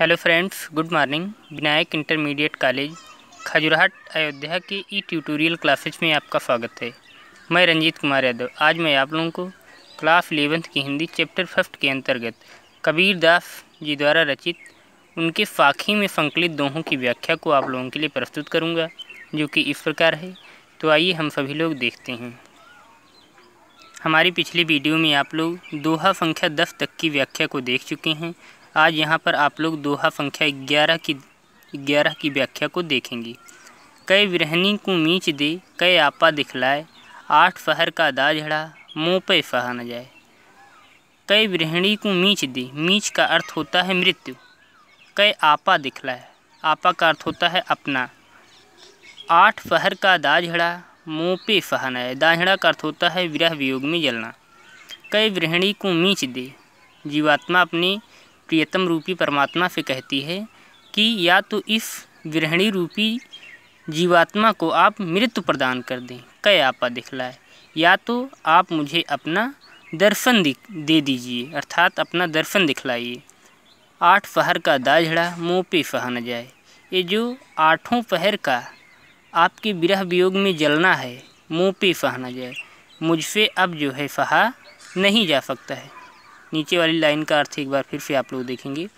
hello friends good morning Vinayak intermediate college Khajurahat Ayodhya की e tutorial classes में आपका स्वागत है मैं रंजीत कुमार यादव आज मैं आप लोगों को क्लास एलेवेंथ की हिंदी चैप्टर फर्स्ट के अंतर्गत कबीर दास जी द्वारा रचित उनके फाखी में संकलित दोहों की व्याख्या को आप लोगों के लिए प्रस्तुत करूँगा जो कि इस प्रकार है तो आइए हम सभी लोग देखते हैं हमारी पिछली वीडियो में आप लोग दोहा संख्या दस तक की व्याख्या को देख चुके हैं आज यहाँ पर आप लोग दोहा संख्या ग्यारह की ग्यारह की व्याख्या को देखेंगे कई विरहनी को मीच दे कई आपा दिखलाए आठ फहर का झड़ा मुँह पे फहा न जाए कई विरहणी को मीच दे मीच का अर्थ होता है मृत्यु कई आपा दिखलाए आपा का अर्थ होता है अपना आठ फहर का झड़ा मुँह पे फहा न जाए दाझड़ा का अर्थ होता है विरह वियोग में जलना कई विरहणी को मीच दे जीवात्मा अपनी प्रियतम रूपी परमात्मा से कहती है कि या तो इस गृहणी रूपी जीवात्मा को आप मृत्यु प्रदान कर दें कय आपा दिखलाए या तो आप मुझे अपना दर्शन दे दीजिए अर्थात अपना दर्शन दिखलाइए आठ पहर का दाझड़ा मुँह पे सहा न जाए ये जो आठों पहर का आपके विरह वियोग में जलना है मुँह पे सहा न जाए मुझसे अब जो है सहा नहीं जा सकता है नीचे वाली लाइन का अर्थ एक बार फिर से आप लोग देखेंगे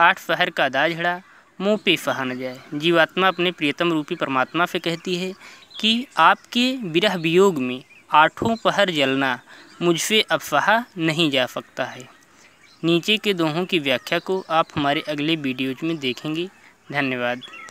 आठ पहर का दाझड़ा मुँह पे फहा न जाए जीवात्मा अपने प्रियतम रूपी परमात्मा से कहती है कि आपके विरह वियोग में आठों पहर जलना मुझसे अफवाह नहीं जा सकता है नीचे के दोहों की व्याख्या को आप हमारे अगले वीडियोज में देखेंगे धन्यवाद